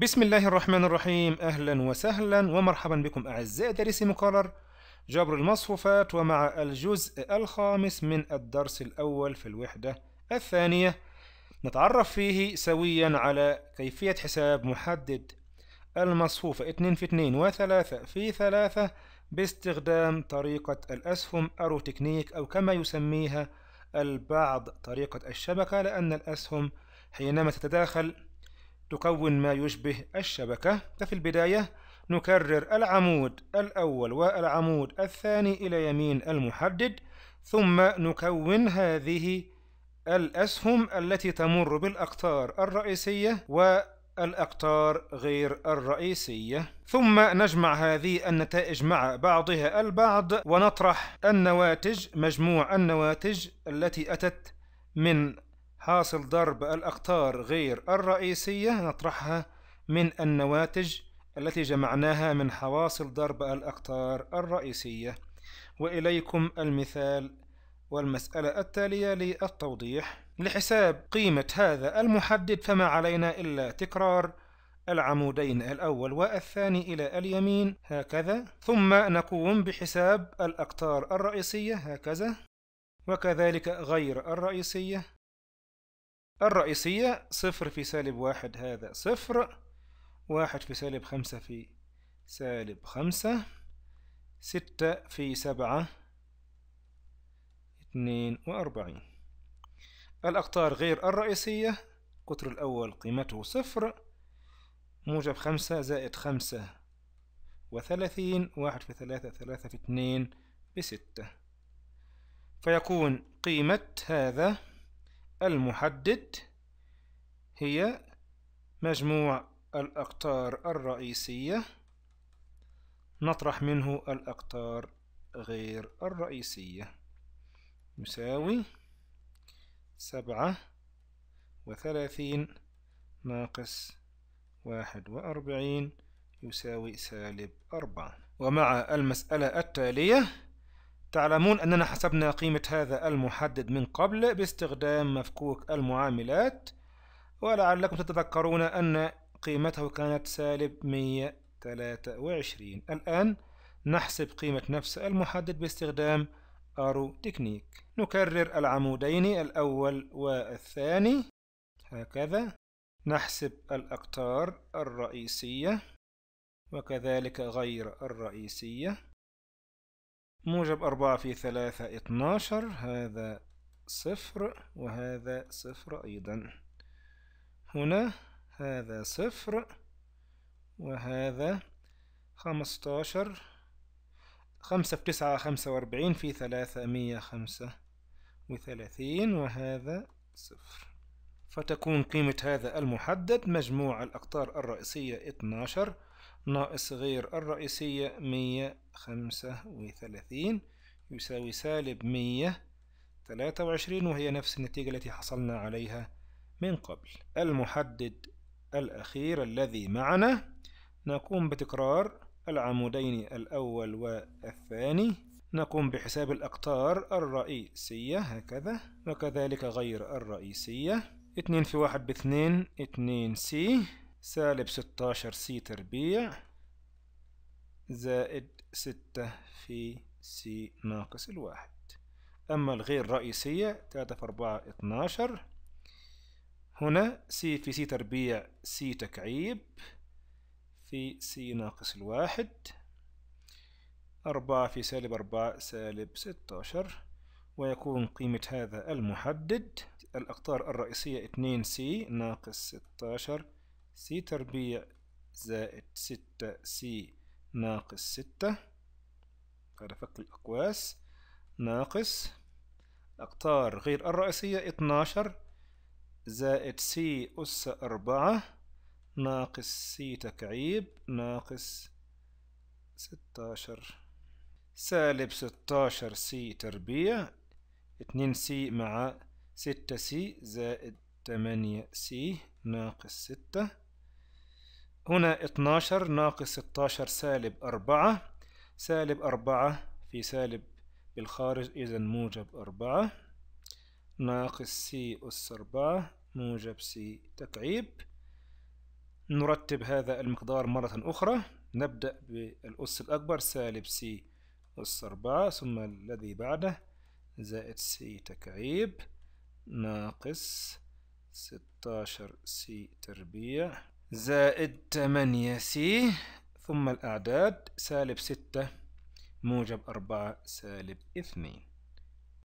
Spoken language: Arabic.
بسم الله الرحمن الرحيم أهلا وسهلا ومرحبا بكم أعزائي دارسي مقرر جبر المصفوفات ومع الجزء الخامس من الدرس الأول في الوحدة الثانية نتعرف فيه سويا على كيفية حساب محدد المصفوفة 2 في 2 و3 في 3 باستخدام طريقة الأسهم أرو تكنيك أو كما يسميها البعض طريقة الشبكة لأن الأسهم حينما تتداخل تكون ما يشبه الشبكة ففي البداية نكرر العمود الأول والعمود الثاني إلى يمين المحدد ثم نكون هذه الأسهم التي تمر بالأقطار الرئيسية والأقطار غير الرئيسية ثم نجمع هذه النتائج مع بعضها البعض ونطرح النواتج مجموع النواتج التي أتت من حاصل ضرب الأقطار غير الرئيسية نطرحها من النواتج التي جمعناها من حواصل ضرب الأقطار الرئيسية وإليكم المثال والمسألة التالية للتوضيح لحساب قيمة هذا المحدد فما علينا إلا تكرار العمودين الأول والثاني إلى اليمين هكذا ثم نقوم بحساب الأقطار الرئيسية هكذا وكذلك غير الرئيسية الرئيسية صفر في سالب واحد هذا صفر واحد في سالب خمسة في سالب خمسة ستة في سبعة اثنين وأربعين الأقطار غير الرئيسية قطر الأول قيمته صفر موجب خمسة زائد خمسة وثلاثين واحد في ثلاثة ثلاثة في اثنين بستة فيكون قيمة هذا المحدد هي مجموع الأقطار الرئيسية نطرح منه الأقطار غير الرئيسية يساوي سبعة وثلاثين ناقص واحد وأربعين يساوي سالب أربعة ومع المسألة التالية تعلمون أننا حسبنا قيمة هذا المحدد من قبل باستخدام مفكوك المعاملات ولعلكم تتذكرون أن قيمته كانت سالب 123 الآن نحسب قيمة نفس المحدد باستخدام أرو تكنيك نكرر العمودين الأول والثاني هكذا نحسب الأقطار الرئيسية وكذلك غير الرئيسية موجب أربعة في ثلاثة اتناشر هذا صفر وهذا صفر أيضا هنا هذا صفر وهذا خمستاشر خمسة في تسعة خمسة وأربعين في ثلاثة مية خمسة وثلاثين وهذا صفر فتكون قيمة هذا المحدد مجموع الأقطار الرئيسية اتناشر ناقص غير الرئيسية مية خمسة وثلاثين يساوي سالب مية ثلاثة وعشرين وهي نفس النتيجة التي حصلنا عليها من قبل المحدد الأخير الذي معنا نقوم بتكرار العمودين الأول والثاني نقوم بحساب الأقطار الرئيسية هكذا وكذلك غير الرئيسية 2 في واحد 2 2 سي سالب ستاشر سي تربيع زائد ستة في سي ناقص الواحد أما الغير رئيسية تلاتة في أربعة اتناشر هنا سي في سي تربيع سي تكعيب في سي ناقص الواحد أربعة في سالب أربعة سالب ستاشر ويكون قيمة هذا المحدد الأقطار الرئيسية اتنين سي ناقص ستاشر سي تربيع زائد ستة سي ناقص ستة على فك الأقواس ناقص الأقطار غير الرئيسية اتناشر زائد سي أس أربعة ناقص سي تكعيب ناقص ستاشر سالب ستاشر سي تربيع اتنين سي مع ستة سي زائد تمانية سي ناقص ستة هنا 12 ناقص 16 سالب 4 سالب 4 في سالب بالخارج إذا موجب 4 ناقص C أس 4 موجب C تكعيب نرتب هذا المقدار مرة أخرى نبدأ بالأس الأكبر سالب C أس 4 ثم الذي بعده زائد C تكعيب ناقص 16 C تربيع زائد 8 سي ثم الأعداد سالب 6 موجب 4 سالب 2